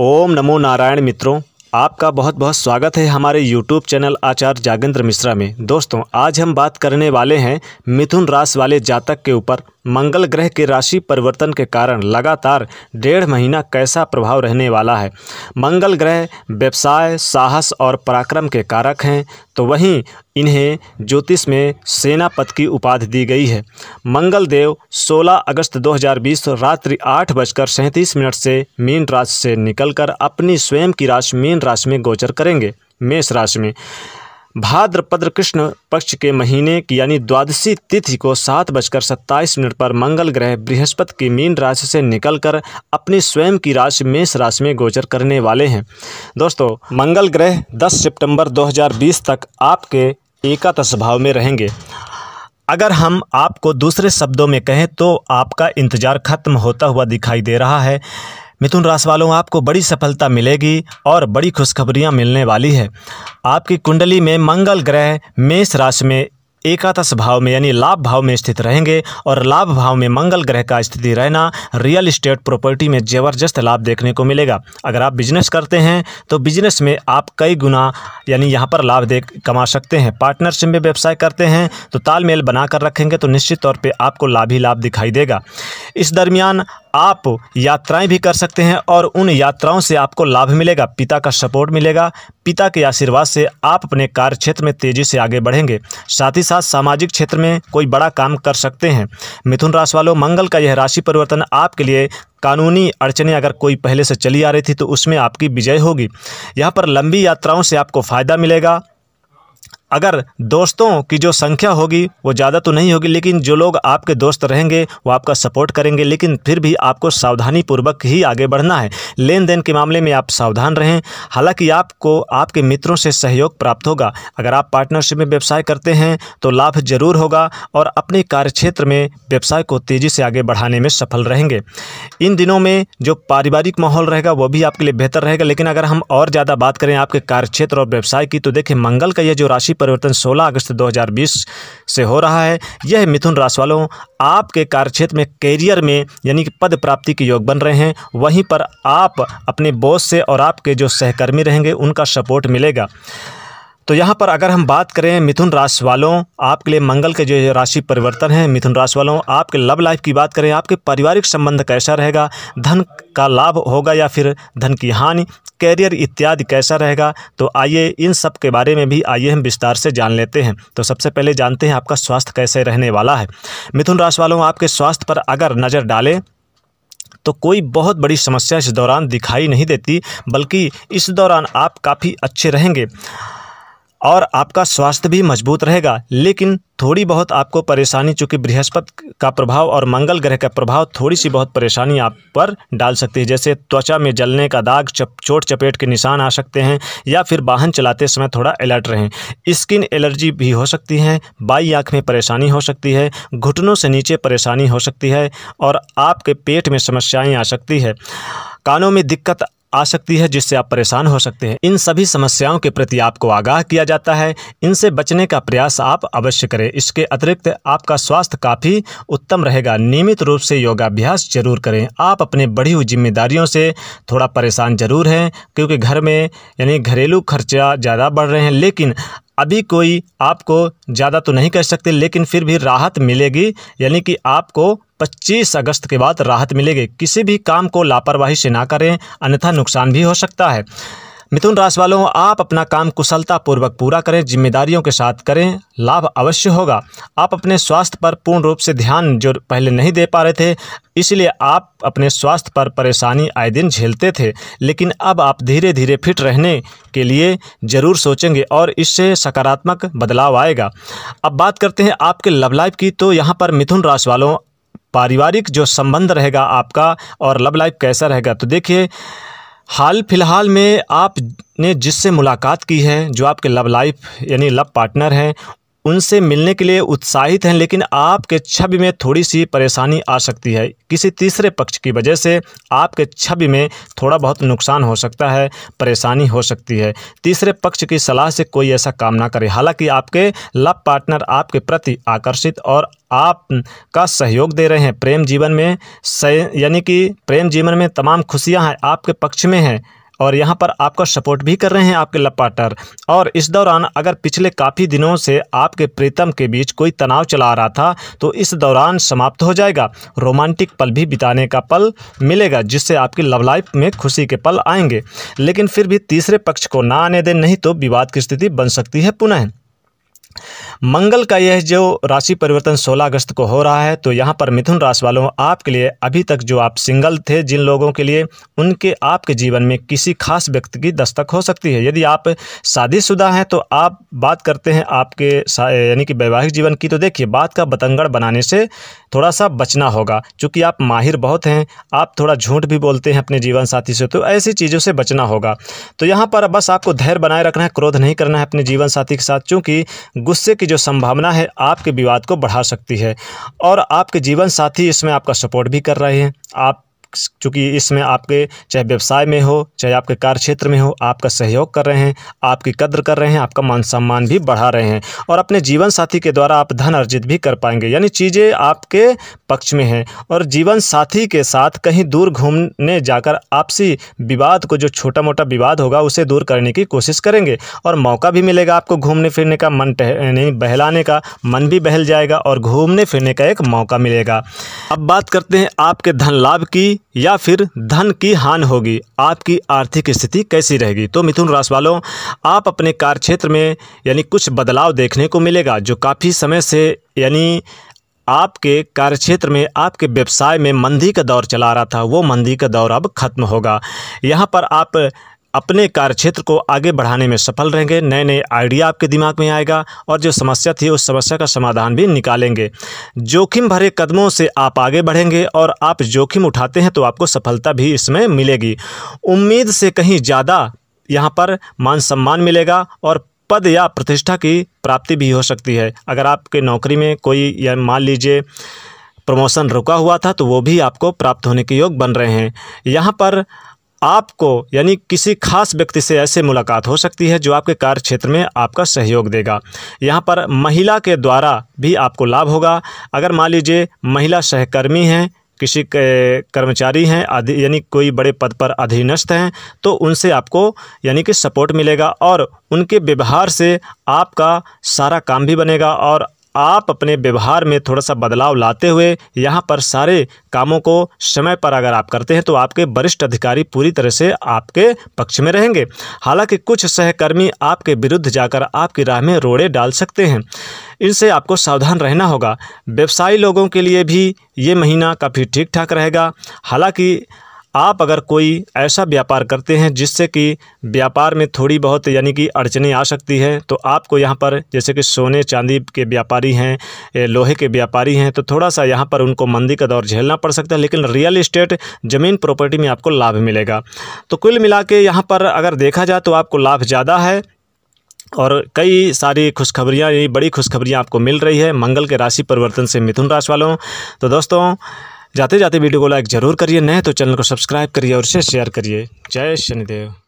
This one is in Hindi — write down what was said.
ओम नमो नारायण मित्रों आपका बहुत बहुत स्वागत है हमारे YouTube चैनल आचार्य जागेंद्र मिश्रा में दोस्तों आज हम बात करने वाले हैं मिथुन राशि वाले जातक के ऊपर मंगल ग्रह के राशि परिवर्तन के कारण लगातार डेढ़ महीना कैसा प्रभाव रहने वाला है मंगल ग्रह व्यवसाय साहस और पराक्रम के कारक हैं तो वहीं इन्हें ज्योतिष में सेनापत की उपाधि दी गई है मंगल देव 16 अगस्त 2020 रात्रि आठ बजकर सैंतीस मिनट से मीन राशि से निकलकर अपनी स्वयं की राशि मीन राशि में गोचर करेंगे मेष राशि में भाद्रपद्र कृष्ण पक्ष के महीने की यानी द्वादशी तिथि को सात बजकर सत्ताईस मिनट पर मंगल ग्रह बृहस्पति की मीन राशि से निकलकर अपनी स्वयं की राशि मेष राशि में गोचर करने वाले हैं दोस्तों मंगल ग्रह 10 सितंबर 2020 तक आपके एकादश भाव में रहेंगे अगर हम आपको दूसरे शब्दों में कहें तो आपका इंतज़ार खत्म होता हुआ दिखाई दे रहा है मिथुन राशि वालों आपको बड़ी सफलता मिलेगी और बड़ी खुशखबरियाँ मिलने वाली है आपकी कुंडली में मंगल ग्रह मेष राशि में एकादश भाव में यानी लाभ भाव में स्थित रहेंगे और लाभ भाव में मंगल ग्रह का स्थिति रहना रियल इस्टेट प्रॉपर्टी में जबरदस्त लाभ देखने को मिलेगा अगर आप बिजनेस करते हैं तो बिजनेस में आप कई गुना यानी यहाँ पर लाभ देख कमा सकते हैं पार्टनरशिप में व्यवसाय करते हैं तो तालमेल बनाकर रखेंगे तो निश्चित तौर पर आपको लाभ ही लाभ दिखाई देगा इस दरमियान आप यात्राएं भी कर सकते हैं और उन यात्राओं से आपको लाभ मिलेगा पिता का सपोर्ट मिलेगा पिता के आशीर्वाद से आप अपने कार्य क्षेत्र में तेजी से आगे बढ़ेंगे साथ ही साथ सामाजिक क्षेत्र में कोई बड़ा काम कर सकते हैं मिथुन राशि वालों मंगल का यह राशि परिवर्तन आपके लिए कानूनी अड़चने अगर कोई पहले से चली आ रही थी तो उसमें आपकी विजय होगी यहाँ पर लंबी यात्राओं से आपको फ़ायदा मिलेगा अगर दोस्तों की जो संख्या होगी वो ज़्यादा तो नहीं होगी लेकिन जो लोग आपके दोस्त रहेंगे वो आपका सपोर्ट करेंगे लेकिन फिर भी आपको सावधानी पूर्वक ही आगे बढ़ना है लेन देन के मामले में आप सावधान रहें हालांकि आपको आपके मित्रों से सहयोग प्राप्त होगा अगर आप पार्टनरशिप में व्यवसाय करते हैं तो लाभ जरूर होगा और अपने कार्यक्षेत्र में व्यवसाय को तेज़ी से आगे बढ़ाने में सफल रहेंगे इन दिनों में जो पारिवारिक माहौल रहेगा वो भी आपके लिए बेहतर रहेगा लेकिन अगर हम और ज़्यादा बात करें आपके कार्यक्षेत्र और व्यवसाय की तो देखिए मंगल का यह जो राशि राशि परिवर्तन 16 अगस्त 2020 से हो रहा है यह मिथुन राशि वालों आपके कार्यक्षेत्र में कैरियर में यानी कि पद प्राप्ति के योग बन रहे हैं वहीं पर आप अपने बॉस से और आपके जो सहकर्मी रहेंगे उनका सपोर्ट मिलेगा तो यहाँ पर अगर हम बात करें मिथुन राशि वालों आपके लिए मंगल के जो राशि परिवर्तन है मिथुन राशि वालों आपके लव लाइफ की बात करें आपके पारिवारिक संबंध कैसा रहेगा धन का लाभ होगा या फिर धन की हानि कैरियर इत्यादि कैसा रहेगा तो आइए इन सब के बारे में भी आइए हम विस्तार से जान लेते हैं तो सबसे पहले जानते हैं आपका स्वास्थ्य कैसे रहने वाला है मिथुन राशि वालों आपके स्वास्थ्य पर अगर नज़र डालें तो कोई बहुत बड़ी समस्या इस दौरान दिखाई नहीं देती बल्कि इस दौरान आप काफ़ी अच्छे रहेंगे और आपका स्वास्थ्य भी मजबूत रहेगा लेकिन थोड़ी बहुत आपको परेशानी चूँकि बृहस्पति का प्रभाव और मंगल ग्रह का प्रभाव थोड़ी सी बहुत परेशानी आप पर डाल सकती है जैसे त्वचा में जलने का दाग चप चोट चपेट के निशान आ सकते हैं या फिर वाहन चलाते समय थोड़ा अलर्ट रहें स्किन एलर्जी भी हो सकती है बाई आँख में परेशानी हो सकती है घुटनों से नीचे परेशानी हो सकती है और आपके पेट में समस्याएँ आ सकती है कानों में दिक्कत आ सकती है जिससे आप परेशान हो सकते हैं इन सभी समस्याओं के प्रति आपको आगाह किया जाता है इनसे बचने का प्रयास आप अवश्य करें इसके अतिरिक्त आपका स्वास्थ्य काफ़ी उत्तम रहेगा नियमित रूप से योगाभ्यास जरूर करें आप अपने बढ़ी हुई जिम्मेदारियों से थोड़ा परेशान जरूर हैं क्योंकि घर में यानी घरेलू खर्चा ज़्यादा बढ़ रहे हैं लेकिन अभी कोई आपको ज़्यादा तो नहीं कर सकते लेकिन फिर भी राहत मिलेगी यानी कि आपको 25 अगस्त के बाद राहत मिलेगी किसी भी काम को लापरवाही से ना करें अन्यथा नुकसान भी हो सकता है मिथुन राशि वालों आप अपना काम कुशलतापूर्वक पूरा करें जिम्मेदारियों के साथ करें लाभ अवश्य होगा आप अपने स्वास्थ्य पर पूर्ण रूप से ध्यान जो पहले नहीं दे पा रहे थे इसलिए आप अपने स्वास्थ्य पर परेशानी आए दिन झेलते थे लेकिन अब आप धीरे धीरे फिट रहने के लिए ज़रूर सोचेंगे और इससे सकारात्मक बदलाव आएगा अब बात करते हैं आपके लव लाइफ की तो यहाँ पर मिथुन राशि वालों पारिवारिक जो संबंध रहेगा आपका और लव लाइफ कैसा रहेगा तो देखिए हाल फिलहाल में आपने जिससे मुलाकात की है जो आपके लव लाइफ यानी लव पार्टनर हैं उनसे मिलने के लिए उत्साहित हैं लेकिन आपके छवि में थोड़ी सी परेशानी आ सकती है किसी तीसरे पक्ष की वजह से आपके छवि में थोड़ा बहुत नुकसान हो सकता है परेशानी हो सकती है तीसरे पक्ष की सलाह से कोई ऐसा काम ना करे हालांकि आपके लव पार्टनर आपके प्रति आकर्षित और आप का सहयोग दे रहे हैं प्रेम जीवन में यानी कि प्रेम जीवन में तमाम खुशियाँ हैं आपके पक्ष में हैं और यहाँ पर आपका सपोर्ट भी कर रहे हैं आपके लव पार्टनर और इस दौरान अगर पिछले काफ़ी दिनों से आपके प्रीतम के बीच कोई तनाव चला आ रहा था तो इस दौरान समाप्त हो जाएगा रोमांटिक पल भी बिताने का पल मिलेगा जिससे आपकी लव लाइफ में खुशी के पल आएंगे लेकिन फिर भी तीसरे पक्ष को ना आने दें नहीं तो विवाद की स्थिति बन सकती है पुनः मंगल का यह जो राशि परिवर्तन 16 अगस्त को हो रहा है तो यहाँ पर मिथुन राशि वालों आपके लिए अभी तक जो आप सिंगल थे जिन लोगों के लिए उनके आपके जीवन में किसी खास व्यक्ति की दस्तक हो सकती है यदि आप शादीशुदा हैं तो आप बात करते हैं आपके यानी कि वैवाहिक जीवन की तो देखिए बात का बतंगड़ बनाने से थोड़ा सा बचना होगा चूँकि आप माहिर बहुत हैं आप थोड़ा झूठ भी बोलते हैं अपने जीवन साथी से तो ऐसी चीज़ों से बचना होगा तो यहाँ पर बस आपको धैर्य बनाए रखना है क्रोध नहीं करना है अपने जीवन साथी के साथ चूँकि गुस्से की जो संभावना है आपके विवाद को बढ़ा सकती है और आपके जीवन साथी इसमें आपका सपोर्ट भी कर रहे हैं आप चूँकि इसमें आपके चाहे व्यवसाय में हो चाहे आपके कार्य क्षेत्र में हो आपका सहयोग कर रहे हैं आपकी कद्र कर रहे हैं आपका मान सम्मान भी बढ़ा रहे हैं और अपने जीवन साथी के द्वारा आप धन अर्जित भी कर पाएंगे यानी चीज़ें आपके पक्ष में हैं और जीवन साथी के साथ कहीं दूर घूमने जाकर आपसी विवाद को जो छोटा मोटा विवाद होगा उसे दूर करने की कोशिश करेंगे और मौका भी मिलेगा आपको घूमने फिरने का मन नहीं बहलाने का मन भी बहल जाएगा और घूमने फिरने का एक मौका मिलेगा अब बात करते हैं आपके धन लाभ की या फिर धन की हानि होगी आपकी आर्थिक स्थिति कैसी रहेगी तो मिथुन राशि वालों आप अपने कार्य क्षेत्र में यानी कुछ बदलाव देखने को मिलेगा जो काफ़ी समय से यानी आपके कार्यक्षेत्र में आपके व्यवसाय में मंदी का दौर चला रहा था वो मंदी का दौर अब खत्म होगा यहाँ पर आप अपने कार्यक्षेत्र को आगे बढ़ाने में सफल रहेंगे नए नए आइडिया आपके दिमाग में आएगा और जो समस्या थी उस समस्या का समाधान भी निकालेंगे जोखिम भरे कदमों से आप आगे बढ़ेंगे और आप जोखिम उठाते हैं तो आपको सफलता भी इसमें मिलेगी उम्मीद से कहीं ज़्यादा यहाँ पर मान सम्मान मिलेगा और पद या प्रतिष्ठा की प्राप्ति भी हो सकती है अगर आपके नौकरी में कोई या मान लीजिए प्रमोशन रुका हुआ था तो वो भी आपको प्राप्त होने के योग बन रहे हैं यहाँ पर आपको यानी किसी खास व्यक्ति से ऐसे मुलाकात हो सकती है जो आपके कार्य क्षेत्र में आपका सहयोग देगा यहाँ पर महिला के द्वारा भी आपको लाभ होगा अगर मान लीजिए महिला सहकर्मी हैं किसी कर्मचारी हैं आदि यानी कोई बड़े पद पर अधीनस्थ हैं तो उनसे आपको यानी कि सपोर्ट मिलेगा और उनके व्यवहार से आपका सारा काम भी बनेगा और आप अपने व्यवहार में थोड़ा सा बदलाव लाते हुए यहाँ पर सारे कामों को समय पर अगर आप करते हैं तो आपके वरिष्ठ अधिकारी पूरी तरह से आपके पक्ष में रहेंगे हालांकि कुछ सहकर्मी आपके विरुद्ध जाकर आपकी राह में रोड़े डाल सकते हैं इनसे आपको सावधान रहना होगा व्यवसायी लोगों के लिए भी ये महीना काफ़ी ठीक ठाक रहेगा हालाँकि आप अगर कोई ऐसा व्यापार करते हैं जिससे कि व्यापार में थोड़ी बहुत यानी कि अड़चने आ सकती है तो आपको यहाँ पर जैसे कि सोने चांदी के व्यापारी हैं लोहे के व्यापारी हैं तो थोड़ा सा यहाँ पर उनको मंदी का दौर झेलना पड़ सकता है लेकिन रियल इस्टेट ज़मीन प्रॉपर्टी में आपको लाभ मिलेगा तो कुल मिला के यहाँ पर अगर देखा जाए तो आपको लाभ ज़्यादा है और कई सारी खुशखबरियाँ बड़ी खुशखबरियाँ आपको मिल रही है मंगल के राशि परिवर्तन से मिथुन राशि वालों तो दोस्तों जाते जाते वीडियो को लाइक जरूर करिए नए तो चैनल को सब्सक्राइब करिए और इसे शेयर करिए जय शनिदेव